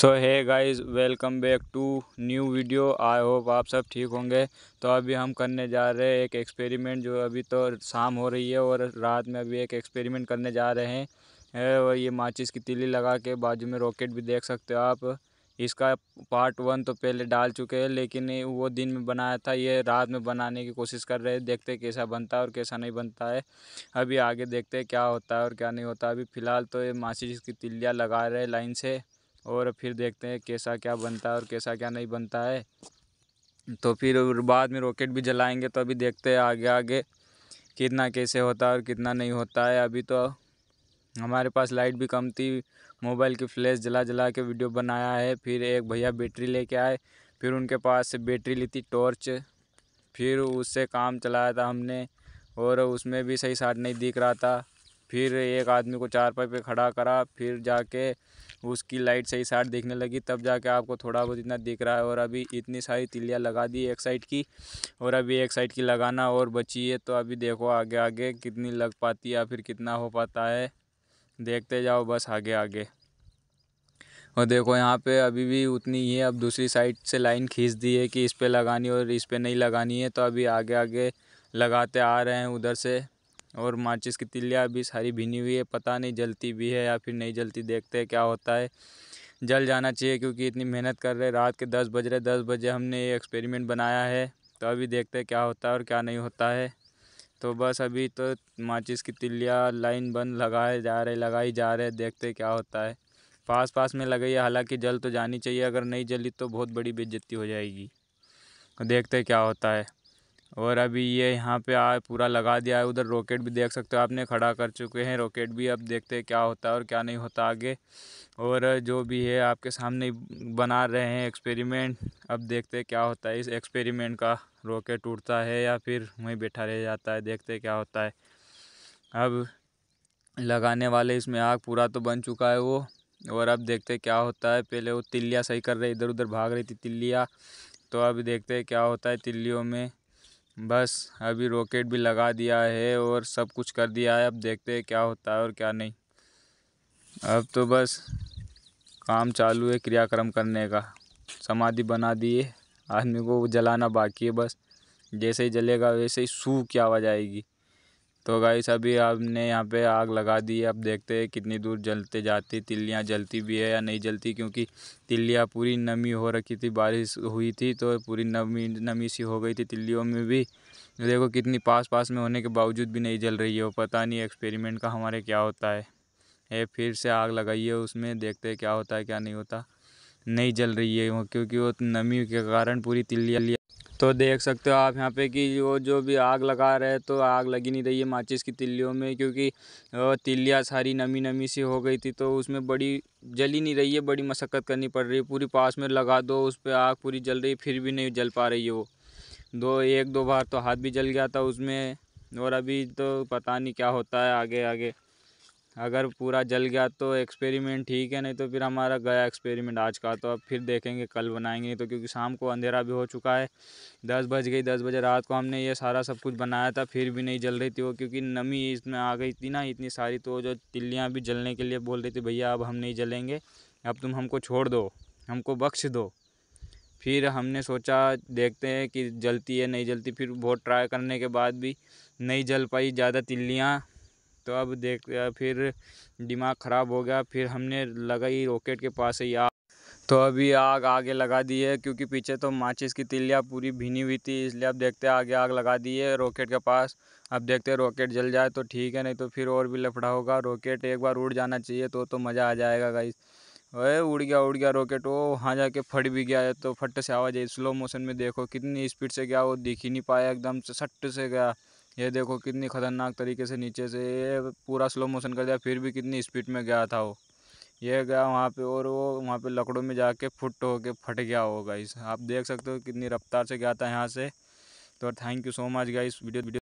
सो है guys welcome back to new video I hope आप सब ठीक होंगे तो अभी हम करने जा रहे हैं एक एक्सपेरिमेंट जो अभी तो शाम हो रही है और रात में अभी एक एक्सपेरिमेंट करने जा रहे हैं और ये माचिस की तिली लगा के बाजू में रॉकेट भी देख सकते हो आप इसका पार्ट वन तो पहले डाल चुके हैं लेकिन वो दिन में बनाया था ये रात में बनाने की कोशिश कर रहे हैं देखते कैसा बनता है और कैसा नहीं बनता है अभी आगे देखते हैं क्या होता है और क्या नहीं होता अभी फ़िलहाल तो ये माचिस की तिल्लियाँ लगा रहे हैं लाइन से और फिर देखते हैं कैसा क्या बनता है और कैसा क्या नहीं बनता है तो फिर बाद में रॉकेट भी जलाएंगे तो अभी देखते हैं आगे आगे कितना कैसे होता है और कितना नहीं होता है अभी तो हमारे पास लाइट भी कम थी मोबाइल की फ्लैश जला जला के वीडियो बनाया है फिर एक भैया बैटरी लेके आए फिर उनके पास से बैटरी ली थी टॉर्च फिर उससे काम चलाया था हमने और उसमें भी सही साठ नहीं दिख रहा था फिर एक आदमी को चार पाई पे खड़ा करा फिर जाके उसकी लाइट सही साइड देखने लगी तब जाके आपको थोड़ा बहुत इतना दिख रहा है और अभी इतनी सारी तिलियाँ लगा दी एक साइड की और अभी एक साइड की लगाना और बची है तो अभी देखो आगे आगे कितनी लग पाती है या फिर कितना हो पाता है देखते जाओ बस आगे आगे और देखो यहाँ पे अभी भी उतनी ही है अब दूसरी साइड से लाइन खींच दी है कि इस पर लगानी और इस पर नहीं लगानी है तो अभी आगे आगे लगाते आ रहे हैं उधर से और माचिस की तिल्लियाँ भी सारी भिनी हुई है पता नहीं जलती भी है या फिर नहीं जलती देखते हैं क्या होता है जल जाना चाहिए क्योंकि इतनी मेहनत कर रहे रात के दस बज रहे दस बजे हमने ये एक्सपेरिमेंट बनाया है तो अभी देखते हैं क्या होता है और क्या नहीं होता है तो बस अभी तो माचिस की तिल्लियाँ लाइन बंद लगाए जा रहे लगाई जा रहे देखते क्या होता है पास पास में लगाई हालांकि जल तो जानी चाहिए अगर नहीं जली तो बहुत बड़ी बेज्जती हो जाएगी तो देखते क्या होता है और अभी ये यहाँ पे आ पूरा लगा दिया है उधर रॉकेट भी देख सकते हो आपने खड़ा कर चुके हैं रॉकेट भी अब देखते हैं क्या होता है और क्या नहीं होता आगे और जो भी है आपके सामने बना रहे हैं एक्सपेरिमेंट अब देखते क्या होता है इस एक्सपेरिमेंट का रॉकेट टूटता है या फिर वहीं बैठा रह जाता है देखते क्या होता है अब लगाने वाले इसमें आग पूरा तो बन चुका है वो और अब देखते क्या होता है पहले वो तिल्लियाँ सही कर रहे इधर उधर भाग रही थी तिल्लियाँ तो अब देखते क्या होता है तिल्लियों में बस अभी रॉकेट भी लगा दिया है और सब कुछ कर दिया है अब देखते हैं क्या होता है और क्या नहीं अब तो बस काम चालू है क्रियाक्रम करने का समाधि बना दिए आदमी को जलाना बाकी है बस जैसे ही जलेगा वैसे ही सू की आवाज़ आएगी तो गाइस अभी आपने यहाँ पे आग लगा दी है अब देखते हैं कितनी दूर जलते जाती तिल्लियाँ जलती भी है या नहीं जलती क्योंकि तिल्लियाँ पूरी नमी हो रखी थी बारिश हुई थी तो पूरी नमी नमी सी हो गई थी तिल्लियों में भी देखो कितनी पास पास में होने के बावजूद भी नहीं जल रही है वो पता नहीं एक्सपेरिमेंट का हमारे क्या होता है ये फिर से आग लगाइए उसमें देखते क्या होता है क्या नहीं होता नहीं जल रही है क्योंकि वो नमी के कारण पूरी तिल्लियाँ तो देख सकते हो आप यहाँ पे कि वो जो भी आग लगा रहे तो आग लगी नहीं रही है माचिस की तिल्लियों में क्योंकि तिल्लियाँ सारी नमी नमी सी हो गई थी तो उसमें बड़ी जली नहीं रही है बड़ी मशक्क़त करनी पड़ रही है पूरी पास में लगा दो उस पर आग पूरी जल रही फिर भी नहीं जल पा रही है वो दो एक दो बार तो हाथ भी जल गया था उसमें और अभी तो पता नहीं क्या होता है आगे आगे अगर पूरा जल गया तो एक्सपेरिमेंट ठीक है नहीं तो फिर हमारा गया एक्सपेरिमेंट आज का तो अब फिर देखेंगे कल बनाएंगे नहीं तो क्योंकि शाम को अंधेरा भी हो चुका है दस बज गई दस बजे रात को हमने ये सारा सब कुछ बनाया था फिर भी नहीं जल रही थी वो क्योंकि नमी इसमें आ गई थी ना इतनी सारी तो जो तिल्लियाँ भी जलने के लिए बोल रही थी भैया अब हम नहीं जलेंगे अब तुम हमको छोड़ दो हमको बख्श दो फिर हमने सोचा देखते हैं कि जलती है नहीं जलती फिर बहुत ट्राई करने के बाद भी नहीं जल पाई ज़्यादा तिल्लियाँ तो अब देख फिर दिमाग ख़राब हो गया फिर हमने लगाई रॉकेट के पास ही आग तो अभी आग आगे लगा दी है क्योंकि पीछे तो माचिस की तिल्लियाँ पूरी भीनी हुई थी इसलिए अब देखते हैं आगे आग लगा दी है रॉकेट के पास अब देखते हैं रॉकेट जल जाए तो ठीक है नहीं तो फिर और भी लफड़ा होगा रॉकेट एक बार उड़ जाना चाहिए तो तो मज़ा आ जाएगा गाइस अरे उड़ गया उड़ गया रॉकेट वो वहाँ जाके फट भी गया है तो फट से आवाज़ आई स्लो मोशन में देखो कितनी स्पीड से गया वो दिख ही नहीं पाया एकदम से सट से गया ये देखो कितनी ख़तरनाक तरीके से नीचे से ये पूरा स्लो मोशन कर दिया फिर भी कितनी स्पीड में गया था वो ये गया वहाँ पे और वो वहाँ पे लकड़ों में जाके फुट होके फट गया होगा इस आप देख सकते हो कितनी रफ्तार से गया था यहाँ से तो thank you so much guys video video